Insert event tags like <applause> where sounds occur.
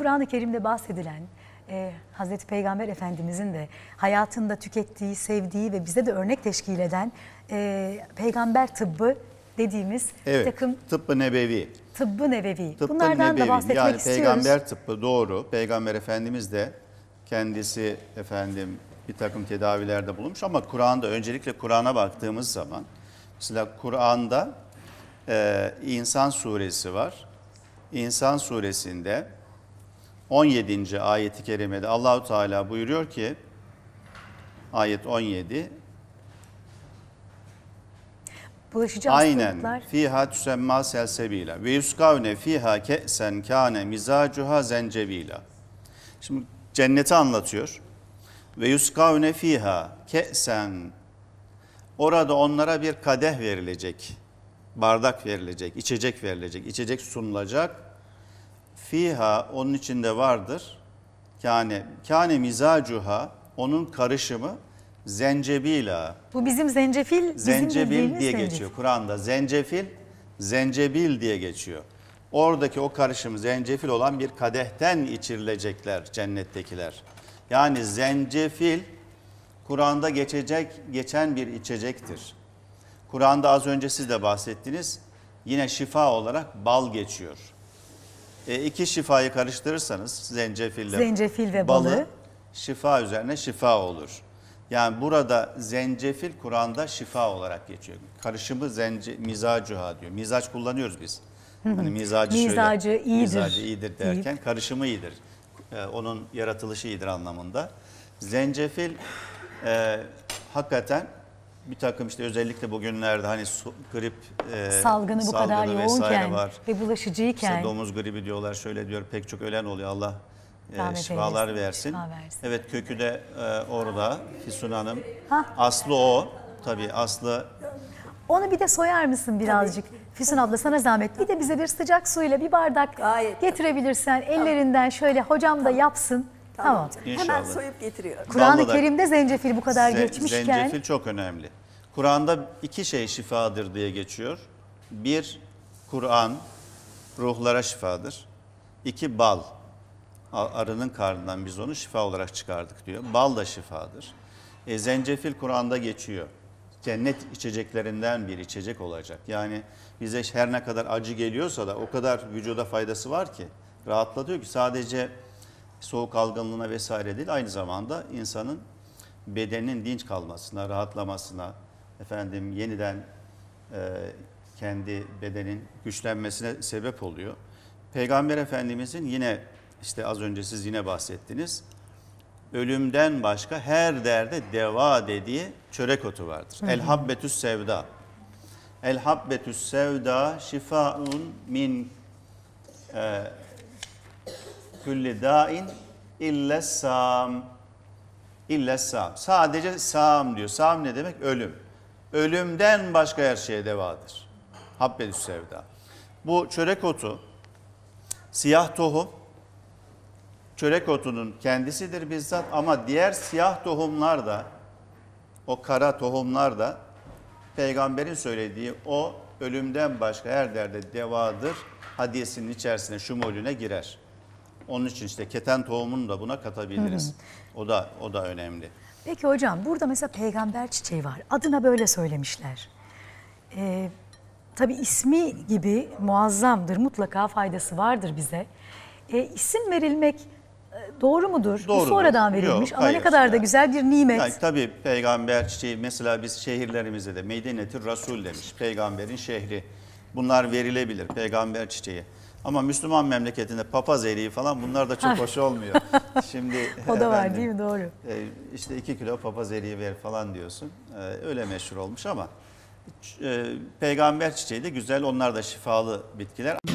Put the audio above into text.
Kur'an-ı Kerim'de bahsedilen e, Hazreti Peygamber Efendimizin de hayatında tükettiği, sevdiği ve bize de örnek teşkil eden e, peygamber tıbbı dediğimiz evet, takım tıbbı nebevi. Tıbbı nebevi. Tıbbı Bunlardan nebevi. da bahsetmek yani istiyoruz. Yani peygamber tıbbı doğru. Peygamber Efendimiz de kendisi efendim bir takım tedavilerde bulunmuş ama Kur'an'da öncelikle Kur'an'a baktığımız zaman mesela Kur'an'da e, İnsan suresi var. İnsan suresinde 17. ayeti kerimede Allahu Teala buyuruyor ki ayet 17 Aynen. Fiha tüsemma selsebila. Ve yuskavne fiha ke'sen kâne mizacuha zencebila. Şimdi cenneti anlatıyor. Ve yuskavne fiha ke'sen. Orada onlara bir kadeh verilecek. Bardak verilecek, içecek verilecek, içecek sunulacak Fiha onun içinde vardır. Yani kâne mizacuha onun karışımı zencebila. Bu bizim zencefil, bizim diye zencefil. geçiyor Kur'an'da. Zencefil, zencebil diye geçiyor. Oradaki o karışım zencefil olan bir kadehten içirilecekler cennettekiler. Yani zencefil Kur'an'da geçecek geçen bir içecektir. Kur'an'da az önce siz de bahsettiniz. Yine şifa olarak bal geçiyor. E, iki şifayı karıştırırsanız zencefille Zencefil ve balı, balı şifa üzerine şifa olur. Yani burada zencefil Kur'an'da şifa olarak geçiyor. Karışımı zence, mizacuha diyor. Mizac kullanıyoruz biz. Hani mizacı, mizacı şöyle, iyidir. Mizacı iyidir derken İyi. karışımı iyidir. Ee, onun yaratılışı iyidir anlamında. Zencefil e, hakikaten bir takım işte özellikle bugünlerde hani su, grip e, salgını bu salgını kadar yoğunken var. ve bulaşıcıyken. İşte domuz gribi diyorlar şöyle diyor pek çok ölen oluyor Allah e, şifalar versin. Şifa versin. Evet kökü de e, orada Füsun Hanım. Hah. Aslı o tabii Aslı. Onu bir de soyar mısın birazcık? Tabii. Füsun abla sana zahmet. Bir de bize bir sıcak suyla bir bardak Gayet. getirebilirsen ellerinden şöyle hocam da yapsın. Tamam. İnşallah. Hemen soyup getiriyorum. Kur'an-ı Kerim'de zencefil bu kadar Ze- geçmişken. Zencefil çok önemli. Kur'an'da iki şey şifadır diye geçiyor. Bir, Kur'an ruhlara şifadır. İki, bal. Arının karnından biz onu şifa olarak çıkardık diyor. Bal da şifadır. E, zencefil Kur'an'da geçiyor. Cennet içeceklerinden bir içecek olacak. Yani bize her ne kadar acı geliyorsa da o kadar vücuda faydası var ki. Rahatlatıyor ki sadece soğuk algınlığına vesaire değil aynı zamanda insanın bedeninin dinç kalmasına, rahatlamasına, efendim yeniden e, kendi bedenin güçlenmesine sebep oluyor. Peygamber Efendimizin yine işte az önce siz yine bahsettiniz. Ölümden başka her derde deva dediği çörek otu vardır. Hı hı. El habbetüs sevda. El habbetüs sevda şifaun min e, külli dain illa sam. İlla sam. Sadece sam diyor. Sam ne demek? Ölüm. Ölümden başka her şeye devadır. Habbedüs sevda. Bu çörek otu, siyah tohum, çörek otunun kendisidir bizzat ama diğer siyah tohumlar da, o kara tohumlar da peygamberin söylediği o ölümden başka her derde devadır hadisinin içerisine, şumulüne girer. Onun için işte keten tohumunu da buna katabiliriz. Hı hı. O da o da önemli. Peki hocam burada mesela peygamber çiçeği var. Adına böyle söylemişler. Ee, tabii ismi gibi muazzamdır. Mutlaka faydası vardır bize. Ee, isim verilmek e, doğru mudur? Doğru. Bu sonradan verilmiş Yok, ama ne kadar da güzel bir nimet. Yani, tabii peygamber çiçeği mesela biz şehirlerimize de Medine-i Rasul demiş. Peygamberin şehri. Bunlar verilebilir peygamber çiçeği. Ama Müslüman memleketinde papaz eriği falan bunlar da çok hoş olmuyor. <laughs> Şimdi O da var değil mi? Doğru. E, işte iki kilo papaz eriği ver falan diyorsun. E, öyle meşhur olmuş ama e, peygamber çiçeği de güzel onlar da şifalı bitkiler.